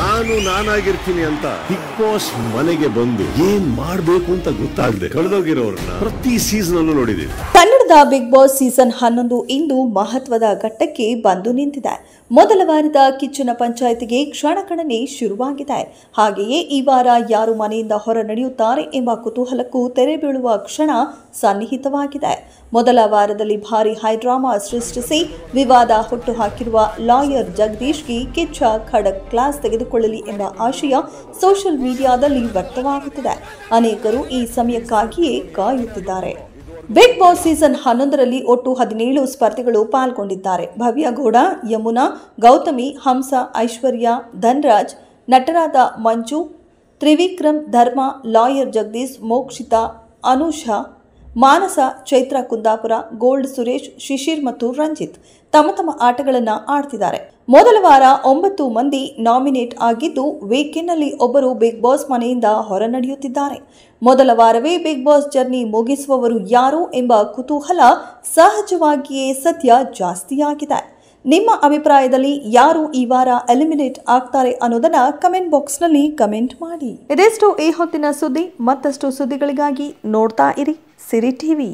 ನಾನು ನಾನಾಗಿರ್ತೀನಿ ಅಂತ big boss ಮನೆಗೆ ಬಂದು ಏನ್ ಮಾಡ್ಬೇಕು ಅಂತ ಗೊತ್ತಾಗದೆ ಕಳೆದೋಗಿರೋರನ್ನ ಪ್ರತಿ ಸೀಸನ್ ಅಲ್ಲೂ ನೋಡಿದೀವಿ ಭಾರತದ ಬಿಗ್ ಬಾಸ್ ಸೀಸನ್ ಹನ್ನೊಂದು ಇಂದು ಮಹತ್ವದ ಘಟ್ಟಕ್ಕೆ ಬಂದು ನಿಂತಿದೆ ಮೊದಲ ವಾರದ ಕಿಚ್ಚನ ಪಂಚಾಯತಿಗೆ ಕ್ಷಣಕಣನೆ ಶುರುವಾಗಿದೆ ಹಾಗೆಯೇ ಈ ವಾರ ಯಾರು ಮನೆಯಿಂದ ಹೊರ ನಡೆಯುತ್ತಾರೆ ಎಂಬ ಕುತೂಹಲಕ್ಕೂ ತೆರೆ ಬೀಳುವ ಕ್ಷಣ ಸನ್ನಿಹಿತವಾಗಿದೆ ಮೊದಲ ವಾರದಲ್ಲಿ ಭಾರಿ ಹೈಡ್ರಾಮಾ ಸೃಷ್ಟಿಸಿ ವಿವಾದ ಹುಟ್ಟುಹಾಕಿರುವ ಲಾಯರ್ ಜಗದೀಶ್ಗೆ ಕಿಚ್ಚ ಖಡಕ್ ಕ್ಲಾಸ್ ತೆಗೆದುಕೊಳ್ಳಲಿ ಎಂಬ ಆಶಯ ಸೋಷಿಯಲ್ ಮೀಡಿಯಾದಲ್ಲಿ ವ್ಯಕ್ತವಾಗುತ್ತಿದೆ ಅನೇಕರು ಈ ಸಮಯಕ್ಕಾಗಿಯೇ ಕಾಯುತ್ತಿದ್ದಾರೆ ಬಿಗ್ ಬಾಸ್ ಸೀಸನ್ ಹನ್ನೊಂದರಲ್ಲಿ ಒಟ್ಟು ಹದಿನೇಳು ಸ್ಪರ್ಧಿಗಳು ಪಾಲ್ಗೊಂಡಿದ್ದಾರೆ ಭವ್ಯ ಗೌಡ ಯಮುನಾ ಗೌತಮಿ ಹಂಸ ಐಶ್ವರ್ಯ ಧನ್ರಾಜ್ ನಟರಾದ ಮಂಜು ತ್ರಿವಿಕ್ರಮ್ ಧರ್ಮ ಲಾಯರ್ ಜಗದೀಶ್ ಮೋಕ್ಷಿತಾ ಅನುಷಾ ಮಾನಸ ಚೈತ್ರ ಕುಂದಾಪುರ ಗೋಲ್ಡ್ ಸುರೇಶ್ ಶಿಶಿರ್ ಮತ್ತು ರಂಜಿತ್ ತಮ್ಮ ತಮ್ಮ ಆಟಗಳನ್ನು ಆಡ್ತಿದ್ದಾರೆ ಮೊದಲ ವಾರ ಒಂಬತ್ತು ಮಂದಿ ನಾಮಿನೇಟ್ ಆಗಿದ್ದು ವೀಕೆಂಡ್ನಲ್ಲಿ ಒಬ್ಬರು ಬಿಗ್ ಬಾಸ್ ಮನೆಯಿಂದ ಹೊರ ನಡೆಯುತ್ತಿದ್ದಾರೆ ಮೊದಲ ವಾರವೇ ಬಿಗ್ ಬಾಸ್ ಜರ್ನಿ ಮುಗಿಸುವವರು ಯಾರು ಎಂಬ ಕುತೂಹಲ ಸಹಜವಾಗಿಯೇ ಸದ್ಯ ಜಾಸ್ತಿಯಾಗಿದೆ ನಿಮ್ಮ ಅಭಿಪ್ರಾಯದಲ್ಲಿ ಯಾರು ಈ ವಾರ ಎಲಿಮಿನೇಟ್ ಆಗ್ತಾರೆ ಅನ್ನೋದನ್ನ ಕಮೆಂಟ್ ಬಾಕ್ಸ್ನಲ್ಲಿ ಕಮೆಂಟ್ ಮಾಡಿ ಇದೆಷ್ಟು ಈ ಹೊತ್ತಿನ ಸುದ್ದಿ ಮತ್ತಷ್ಟು ಸುದ್ದಿಗಳಿಗಾಗಿ ನೋಡ್ತಾ ಇರಿ ಸಿರಿ ಟಿವಿ